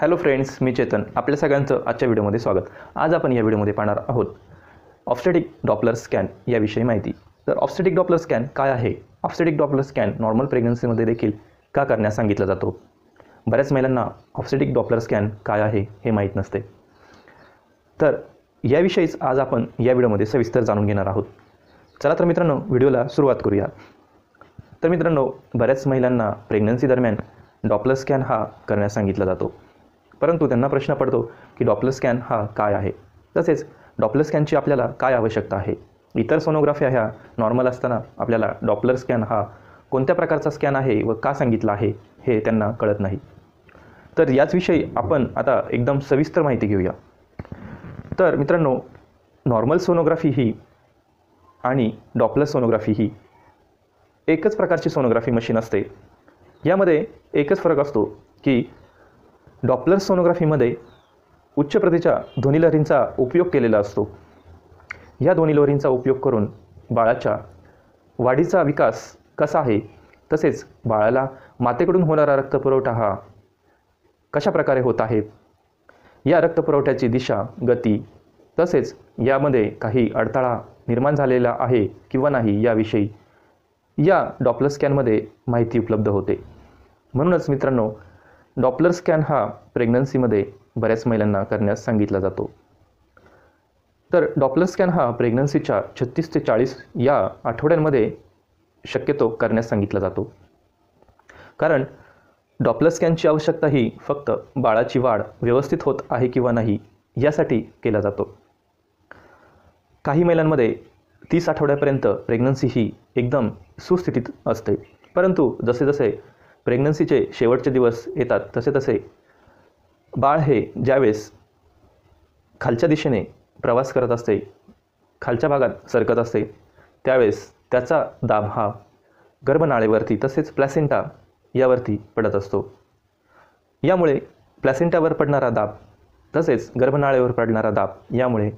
hello friends मी चेतन आपल्या सगळ्यांचं आजच्या व्हिडिओमध्ये स्वागत आज आपण या व्हिडिओमध्ये पाहणार आहोत ऑप्स्टेटिक डॉपलर स्कॅन याविषयी माहिती तर ऑप्स्टेटिक डॉपलर स्कॅन काय आहे ऑप्स्टेटिक डॉपलर स्कॅन नॉर्मल प्रेग्नन्सीमध्ये देखील का करण्यास सांगितला जातो बऱ्याच महिलांना ऑप्स्टेटिक डॉपलर स्कॅन काय आहे हे माहीत नसते तर याविषयीच आज आपण या व्हिडिओमध्ये सविस्तर जाणून घेणार आहोत चला तर मित्रांनो व्हिडिओला सुरुवात करूया तर मित्रांनो बऱ्याच महिलांना प्रेग्नन्सी दरम्यान डॉपलर स्कॅन हा करण्यास सांगितला जातो परंतु त्यांना प्रश्न पडतो की डॉपलर स्कॅन हा काय आहे तसेच डॉपलर स्कॅनची आपल्याला काय आवश्यकता आहे इतर सोनोग्राफ्या ह्या नॉर्मल असताना आपल्याला डॉपलर स्कॅन हा कोणत्या प्रकारचा स्कॅन आहे व का सांगितला आहे हे त्यांना कळत नाही तर याचविषयी आपण आता एकदम सविस्तर माहिती घेऊया तर मित्रांनो नॉर्मल सोनोग्राफी ही आणि डॉपलर सोनोग्राफी ही एकच प्रकारची सोनोग्राफी मशीन असते यामध्ये एकच फरक असतो की डॉपलर सोनोग्राफीमध्ये उच्च प्रतीच्या लहरींचा उपयोग केलेला असतो या लहरींचा उपयोग करून बाळाच्या वाढीचा विकास कसा आहे तसेच बाळाला मातेकडून होणारा रक्तपुरवठा हा कशा प्रकारे होत आहे या रक्तपुरवठ्याची दिशा गती तसेच यामध्ये काही अडथळा निर्माण झालेला आहे किंवा नाही याविषयी या डॉपलर स्कॅनमध्ये माहिती उपलब्ध होते म्हणूनच मित्रांनो डॉपलर स्कॅन हा प्रेग्नन्सीमध्ये बऱ्याच महिलांना करण्यास सांगितला जातो तर डॉपलर स्कॅन हा प्रेग्नन्सीच्या छत्तीस ते चाळीस या आठवड्यांमध्ये शक्यतो करण्यास सांगितला जातो कारण डॉपलर स्कॅनची आवश्यकता ही फक्त बाळाची वाढ व्यवस्थित होत आहे किंवा नाही यासाठी केला जातो काही महिलांमध्ये तीस आठवड्यापर्यंत प्रेग्नन्सी ही एकदम सुस्थितीत असते परंतु जसे जसे प्रेग्नन्सीचे शेवटचे दिवस येतात तसे तसे बाळ हे ज्यावेळेस खालच्या दिशेने प्रवास करत असते खालच्या भागात सरकत असते त्यावेळेस त्याचा दाब हा गर्भनाळेवरती तसेच प्लॅसेंटा यावरती पडत असतो यामुळे प्लॅसेंटावर पडणारा दाब तसेच गर्भनाळेवर पडणारा दाब यामुळे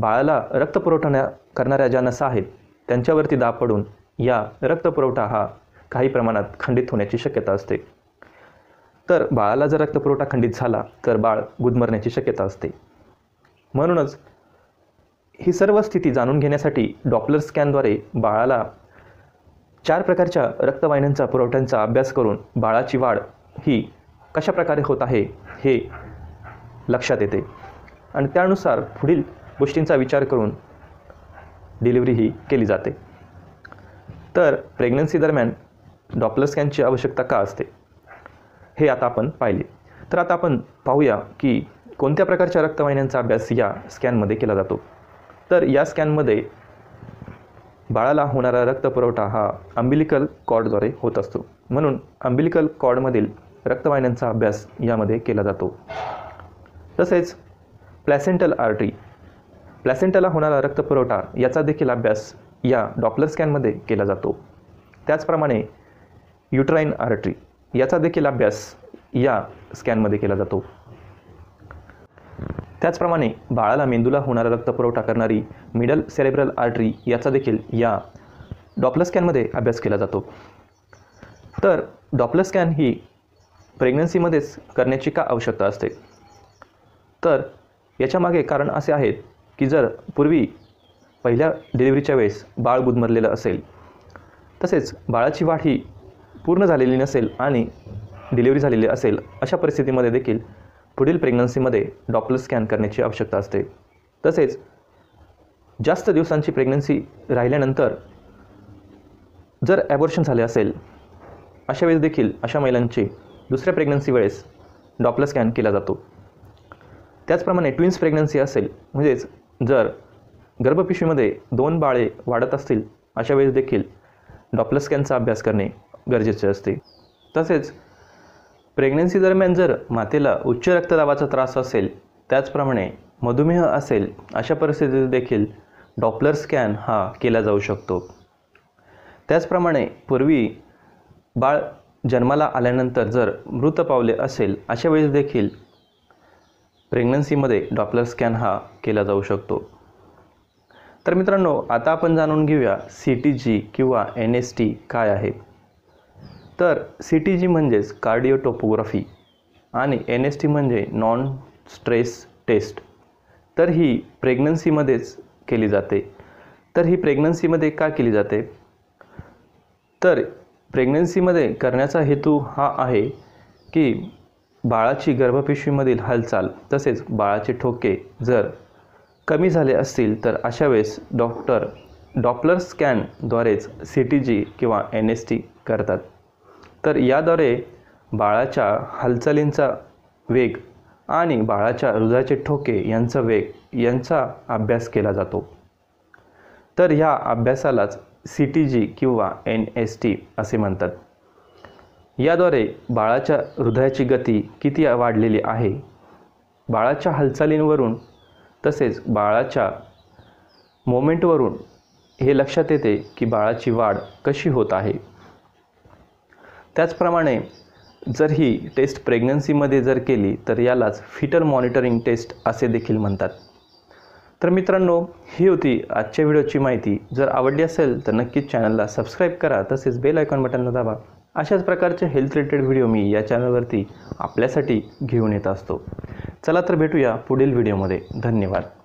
बाळाला रक्तपुरवठा करणाऱ्या ज्या नसा आहेत त्यांच्यावरती दाब पडून या रक्तपुरवठा हा काही प्रमाणात खंडित होण्याची शक्यता असते तर बाळाला जर रक्तपुरवठा खंडित झाला तर बाळ गुदमरण्याची शक्यता असते म्हणूनच ही सर्व स्थिती जाणून घेण्यासाठी डॉपलर स्कॅनद्वारे बाळाला चार प्रकारच्या रक्तवाहिन्यांचा पुरवठ्यांचा अभ्यास करून बाळाची वाढ ही कशा प्रकारे होत आहे हे लक्षात येते आणि त्यानुसार पुढील गोष्टींचा विचार करून डिलिव्हरी ही केली जाते तर प्रेग्नन्सी दरम्यान डॉपलर स्कॅनची आवश्यकता का असते हे आता आपण पाहिले तर आता आपण पाहूया की कोणत्या प्रकारच्या रक्तवाहिन्यांचा अभ्यास या स्कॅनमध्ये केला जातो तर या स्कॅनमध्ये बाळाला होणारा रक्तपुरवठा हा अंबिलिकल कॉर्डद्वारे होत असतो म्हणून अंबिलिकल कॉर्डमधील रक्तवाहिन्यांचा अभ्यास यामध्ये केला जातो तसेच प्लॅसेंटल आर्टरी प्लॅसेंटला होणारा रक्तपुरवठा याचा देखील अभ्यास या डॉपलर स्कॅनमध्ये केला जातो त्याचप्रमाणे युट्राईन आर्टरी याचा देखील अभ्यास या स्कॅनमध्ये केला जातो त्याचप्रमाणे बाळाला मेंदूला होणारा रक्तपुरवठा करणारी मिडल सेरेब्रल आर्टरी याचा देखील या डॉपलर स्कॅनमध्ये अभ्यास केला जातो तर डॉप्लस स्कॅन ही प्रेग्नन्सीमध्येच करण्याची का आवश्यकता असते तर याच्यामागे कारण असे आहेत की जर पूर्वी पहिल्या डिलिव्हरीच्या वेळेस बाळ गुदमरलेलं असेल तसेच बाळाची वाढ ही पूर्ण झालेली नसेल आणि डिलिव्हरी झालेली असेल अशा परिस्थितीमध्ये देखील पुढील प्रेग्नन्सीमध्ये डॉपल स्कॅन करण्याची आवश्यकता असते तसेच जास्त दिवसांची प्रेग्नन्सी राहिल्यानंतर जर ॲबॉर्शन झाले असेल अशा वेळेस देखील अशा महिलांची दुसऱ्या प्रेग्नन्सी वेळेस डॉपलर स्कॅन केला जातो त्याचप्रमाणे ट्विन्स प्रेग्नन्सी असेल म्हणजेच जर गर्भपिशवीमध्ये दोन बाळे वाढत असतील अशा वेळेस देखील डॉपलर स्कॅनचा अभ्यास करणे गरजेचे असते तसेच प्रेग्नन्सी दरम्यान जर मातेला उच्च रक्तदाबाचा त्रास असेल त्याचप्रमाणे मधुमेह असेल अशा परिस्थितीत देखील डॉपलर स्कॅन हा केला जाऊ शकतो त्याचप्रमाणे पूर्वी बाळ जन्माला आल्यानंतर जर मृत पावले असेल अशा वेळेस देखील प्रेग्नन्सीमध्ये डॉपलर स्कॅन हा केला जाऊ शकतो तर मित्रांनो आता आपण जाणून घेऊया सी टी जी किंवा एन एस टी काय आहे तर सी टी जी म्हणजेच कार्डिओटोपोग्राफी आणि एन एस टी म्हणजे नॉन स्ट्रेस टेस्ट तर ही प्रेग्नन्सीमध्येच केली जाते तर ही प्रेग्नन्सीमध्ये का केली जाते तर प्रेग्नन्सीमध्ये करण्याचा हेतू हा आहे की बाळाची गर्भपिशवीमधील हालचाल तसेच बाळाचे ठोके जर कमी झाले असतील तर अशा वेळेस डॉक्टर डॉपलर स्कॅनद्वारेच सी टी जी किंवा एन एस टी करतात तर याद्वारे बाळाच्या हालचालींचा वेग आणि बाळाच्या हृदयाचे ठोके यांचा वेग यांचा अभ्यास केला जातो तर ह्या अभ्यासालाच सी टी जी किंवा एन एस टी असे म्हणतात याद्वारे बाळाच्या हृदयाची गती किती वाढलेली आहे बाळाच्या हालचालींवरून तसेच बाळाच्या मोमेंटवरून हे लक्षात येते की बाळाची वाढ कशी होत आहे त्याचप्रमाणे जर ही टेस्ट प्रेग्नन्सीमध्ये जर केली तर यालाच फिटर मॉनिटरिंग टेस्ट असे देखील म्हणतात तर मित्रांनो ही होती आजच्या व्हिडिओची माहिती जर आवडली असेल तर नक्कीच चॅनलला सबस्क्राईब करा तसेच बेल आयकॉन बटनला दाबा अशाच प्रकारचे हेल्थ रिलेटेड व्हिडिओ मी या चॅनलवरती आपल्यासाठी घेऊन येत असतो चला तर भेटूया पुढील व्हिडिओमध्ये धन्यवाद